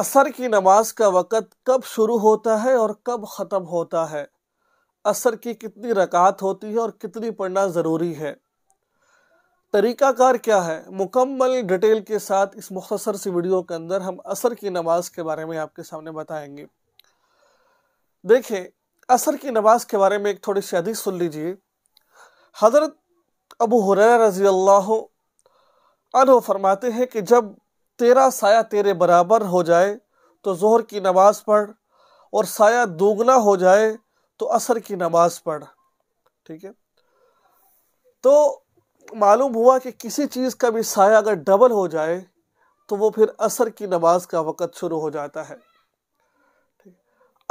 असर की नमाज का वक़्त कब शुरू होता है और कब ख़त्म होता है असर की कितनी रकात होती है और कितनी पढ़ना ज़रूरी है तरीक़ाकार क्या है मुकम्मल डिटेल के साथ इस मुख्तसर सी वीडियो के अंदर हम असर की नमाज के बारे में आपके सामने बताएंगे देखें असर की नमाज के बारे में एक थोड़ी सी हदीस सुन लीजिए हज़रत अबू हुरैरा रज़ी अल्लाह फरमाते हैं कि जब तेरा साया तेरे बराबर हो जाए तो जोहर की नमाज़ पढ़ और साया दोगुना हो जाए तो असर की नमाज़ पढ़ ठीक है तो मालूम हुआ कि किसी चीज़ का भी साया अगर डबल हो जाए तो वो फिर असर की नमाज का वक़्त शुरू हो जाता है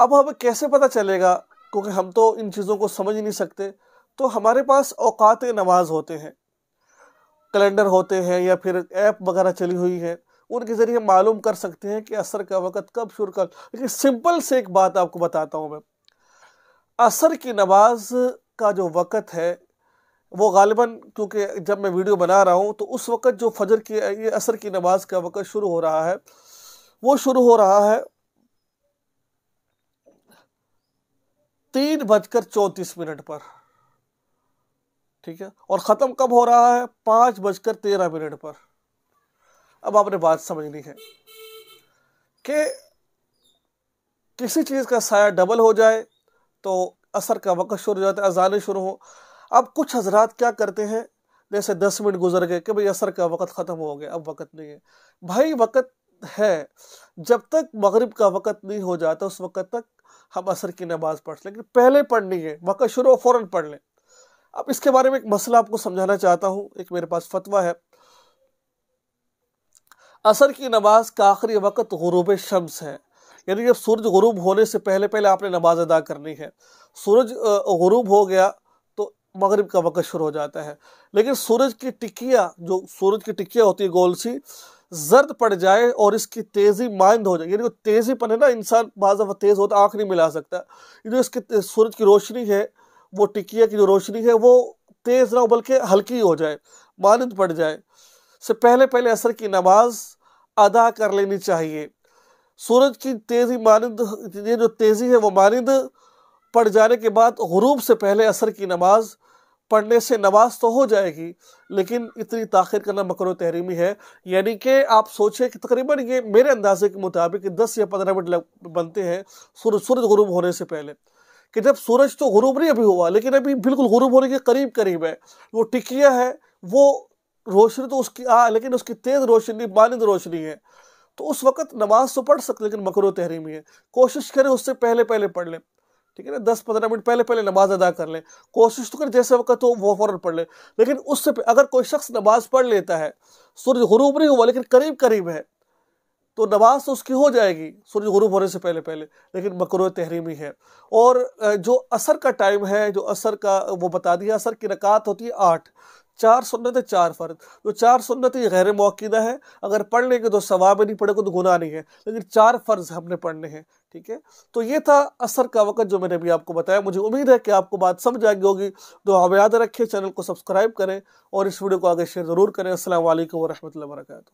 अब हमें कैसे पता चलेगा क्योंकि हम तो इन चीज़ों को समझ नहीं सकते तो हमारे पास अवकात नमाज होते हैं कैलेंडर होते हैं या फिर ऐप वगैरह चली हुई है उनके ज़रिए मालूम कर सकते हैं कि असर का वक़्त कब शुरू कर लेकिन सिंपल से एक बात आपको बताता हूँ मैं असर की नमाज का जो वक़्त है वो गालिबा क्योंकि जब मैं वीडियो बना रहा हूँ तो उस वक़्त जो फजर की ये असर की नमाज का वक़्त शुरू हो रहा है वो शुरू हो रहा है तीन बजकर चौंतीस मिनट पर ठीक है और ख़त्म कब हो रहा है पाँच बजकर तेरह मिनट पर अब आपने बात समझनी है कि किसी चीज़ का साया डबल हो जाए तो असर का वक्त शुरू हो जाता है अजाने शुरू हो अब कुछ हजरात क्या करते हैं जैसे दस मिनट गुजर गए कि भाई असर का वक्त ख़त्म हो गया अब वक्त नहीं है भाई वक्त है जब तक मगरिब का वक्त नहीं हो जाता उस वक्त तक हम असर की नमाज़ पढ़ लेकिन पहले पढ़नी है वक्त शुरू हो फ़ौर पढ़ लें अब इसके बारे में एक मसला आपको समझाना चाहता हूँ एक मेरे पास फतवा है असर की नमाज का आखिरी वक्त गुरूब शम्स है यानी जब सूरज गुरूब होने से पहले पहले आपने नमाज अदा करनी है सूरज गुरूब हो गया तो मगरिब का वक्त शुरू हो जाता है लेकिन सूरज की टिकिया जो सूरज की टिकिया होती है गोल सी जर्द पड़ जाए और इसकी तेज़ी माइंद हो जाए यानी वो तेज़ीपन है ना इंसान बाज़ दफ़ा तेज़ होता आँख नहीं मिला सकता जो इसकी सूरज की रोशनी है वो टिकिया की जो रोशनी है वो तेज़ ना हो बल्कि हल्की हो जाए मानंद पड़ जाए से पहले पहले असर की नमाज़ अदा कर लेनी चाहिए सूरज की तेज़ी मानंद ये जो तेज़ी है वो मानंद पड़ जाने के बाद गरूब से पहले असर की नमाज पढ़ने से नमाज तो हो जाएगी लेकिन इतनी ताखिर करना मकर तहरीमी है यानी कि आप सोचें कि तकरीबन ये मेरे अंदाजे के मुताबिक दस या पंद्रह मिनट बनते हैं सूरज सूरज गरूब होने से पहले कि जब सूरज तो गरूब नहीं अभी हुआ लेकिन अभी बिल्कुल गरूब होने के करीब करीब है वो टिकिया है वो रोशनी तो उसकी आ हाँ, लेकिन उसकी तेज़ रोशनी मानद रोशनी है तो उस वक्त नमाज तो पढ़ सकते लेकिन मकर तहरीमी है कोशिश करें उससे पहले पहले पढ़ लें ठीक है ना दस पंद्रह मिनट पहले पहले नमाज अदा कर लें कोशिश तो करें जैसे वक्त हो वो फ़ौरन पढ़ लें लेकिन उससे अगर कोई शख्स नमाज पढ़ लेता है सूर्य गुरूब नहीं हुआ लेकिन करीब करीब है तो नमाज तो उसकी हो जाएगी सूर्य गुरूब होने से पहले पहले लेकिन मकर तहरीमी है और जो असर का टाइम है जो असर का वो बता दिया असर की रकात होती है आठ चार सुन्नत चार फ़र्ज तो चार सुन्नत ये गैर मौकीदा है अगर पढ़ लेंगे तो सवाब नहीं पढ़ेगा तो गुनाह नहीं है लेकिन चार फ़र्ज हमने पढ़ने हैं ठीक है तो ये था असर का वक़्त जो मैंने अभी आपको बताया मुझे उम्मीद है कि आपको बात समझ आ गई होगी तो आप याद रखिए चैनल को सब्सक्राइब करें और इस वीडियो को आगे शेयर ज़रूर करें असल वरहमल वरक